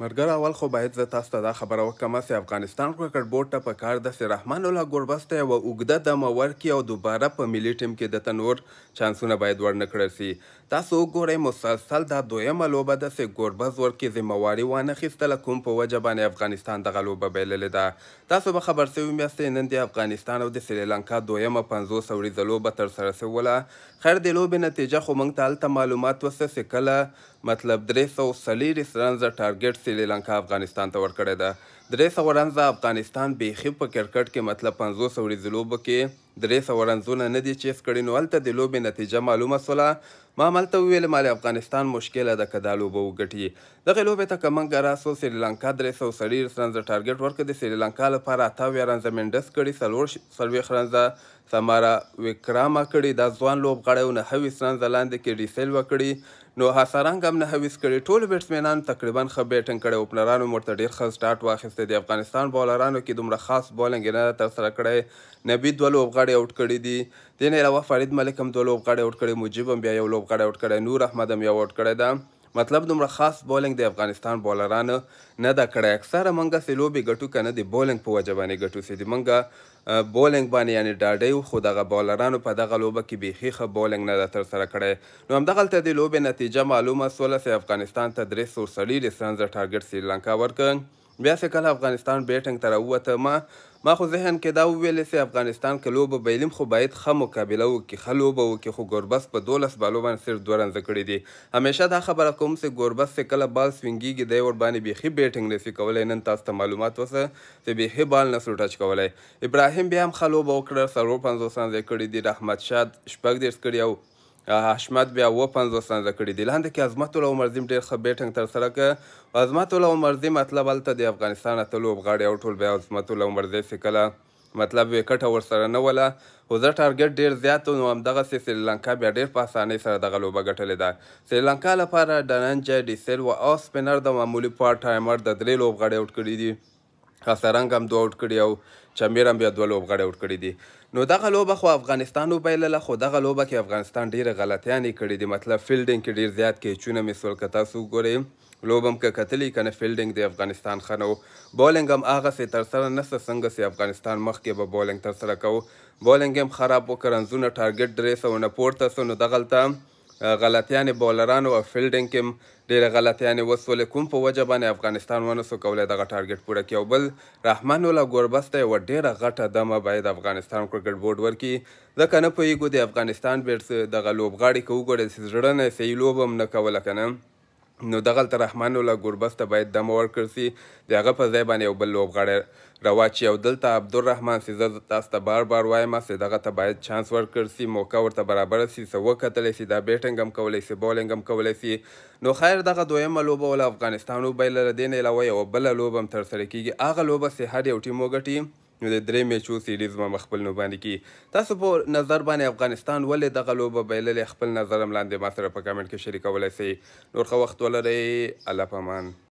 مرګر اول خو باید زه تاسو ته دا خبره وکړم چې افغانستان کرکټ بورډ ته په کار د رحمان الله ګوربسته یو اوږده دمه ورکړي او دوباره په ملي ټیم کې د تنور چانسونه باید ورنکړل شي تاسو وګورئ مسلسل دا دویمه لوبه د سې ګوربز ورکې ذمہواري وانخیستله کوم په وجه باندې افغانستان دغه لوبه بایللې ده تاسو به خبر سوي میاشتې نن د افغانستان او د سریلانکا دویمه پنځوس اوریزه لوبه ترسره سوله خیر د لوبې نتیجه خو موږ ته هلته معلومات وسه چې کله مطلب درې سوه څلېرویشت رنزه ټارګټ سریلانکا افغانستان ته ورکړې ده درې سوه رنزه افغانستان بیخي په کرکټ کې مطلب پنځو سو ورځې لوبو کې درې سوه رنزونه نه دي چیف کړي نو هلته د لوبې نتیجه معلومه سوله ما همالته وویل مال افغانستان مشکله ده که دا لوبه وګټي دغې لوبې ته که موږ راسو سریلانکا درې سوه څلېرویشت رنزه ټارګېټ ورکړه د سریلانکا لپاره اته اویا رنزه منډس کړي څلور څلوېښت رنزه سمارا وکراما کړي دا ځوان لوبغاړی یې نهه ویشت رنزه لاندې کې ډیسیلوه کړي نو هاسارنګ هم نهه ویشت کړي ټولو بیټسمېنانو تقریبا ښه بیټنګ کړی اوپنرانو هم ورته ډېر ښه سټارټ واخیست ته د افغانستان بالرانو کې دومره خاص بالنګ نه تر سره کړی نبی دوه لوبغاړي اوټ کړي دي دین علاوه فرید ملک هم دوه لوبغاړي اوټ کړي مجیب هم بیا یو لوبغاړي اوټ کړي نور احمد هم یو اوټ کړي ده مطلب دومره خاص بالنګ د افغانستان بالرانو نه دا کړی اکثره مونږه سې لوبې ګټو کنه د بالنګ په وجه باندې ګټو سې دي مونږه بالنګ باندې یعنی ډاډی خو دغه بالرانو په دغه لوبه کې بیخي ښه بالنګ نه ده ترسره کړی نو همدغلته د لوبې نتیجه معلومه سوله چې افغانستان ته درې سوه څلېرویشت رنزه ټارګټ سریلانکا ورکړ بیا چې کله افغانستان بیټنګ ته راووته ما ما خو ذهن کې دا وویلې چې افغانستان کې لوبه بېلم خو باید ښه مقابله وکړي ښه لوبه وکړي خو ګوربس په دولس بالو باندې صرف دوه رنزه کړي دي همیشه دا خبره کوم چې ګوربس چې کله بال سوینګېږي دی ورباندې بیخي بیټنګ نسي کولی نن تاسو ته معلومات وسه چې بیخي بال نسو ټچ کولی ابراهیم بیا هم ښه لوبه وکړه څلور پنځوس رنزه کړي دي رحمت شاد شپږ دېرش کړي او حشمت بیا اووه پنځوس رنزه کړي دي لاندې کې عظمت الله عمرزي ډېر ښه بیټنګ ترسره کړه عظمت الله عمرزي مطلب هلته د افغانستان اتل لوبغاړی او ټول بیا عظمت الله عمرزي چې کله مطلب یې کټه ورسره نه وله خو زه ټارګټ ډېر زیات نو همدغسې سریلانکا بیا ډېر په اسانۍ سره دغه لوبه ګټلې ده سریلانکا لپاره ډننجه ډیسل و او سپینر د معمولي پارټ ټایمر د درې لوبغاړي اوټ کړي دي افسرنګ هم دوه اوټ کړي او چمیر هم بیا دوه لوبغاړي اوټ کړي دي نو دغه لوبه خو افغانستان وبایلله خو دغه لوبه کې افغانستان ډېره غلطیانې کړي دي مطلب فیلډینګ کې ډېر زیات کیچونه مس ول که تاسو وګورئ لوب هم که کتلی که نه فیلډینګ د افغانستان ښه نه و بولینګ هم هغسې تر سره نسته څنګه سي افغانستان مخکې به بولینګ تر سره کوو بولینګ هم خراب و که رنځونه ټارګېټ درې سوونه پورته سو نو دغلته غلطیانې بولرانو او فیلډینګ کې ډېرې غلطیانې وسولې کوم په وجه باندې افغانستان ونه سو کولی دغه ټارګټ پوره کړي او بل رحمان الله ګوربز ته یوه ډېره غټه دمه باید افغانستان کرکټ بورډ ورکړي ځکه نه پوهېږو د افغانستان بیټس دغه لوبغاړي که وګورئ چې زړه نه صحیح لوب هم نه کوله که نه نو دغلته رحمان الله ګربز ته باید دمه ورکړل سي د هغه په ځای باندې یو بل لوبغاړی رواچي او دلته عبدالرحمن سیزه تاسو ته بار بار وایم چې دغه ته باید چانس ورکړل سي موقع ورته برابر سي څه وکتلی سي دا بیټنګ هم کولی سي بولینګ هم کولی سي نو خیر دغه دویمه لوبه ول افغانستان وبایلله دې نه علاوه یوه بله لوبه هم ترسره کیږي هغه لوبه چې هر یو ټیم وګټي نو د درې میچو سیریز ما خپل نو باندې کی تاسو په نظر باندې افغانستان ولې د غلوبه بیلل خپل نظر ملاندې ما سره په کمنټ کې شریکولای شئ نور خو وخت ولرئ الله پامان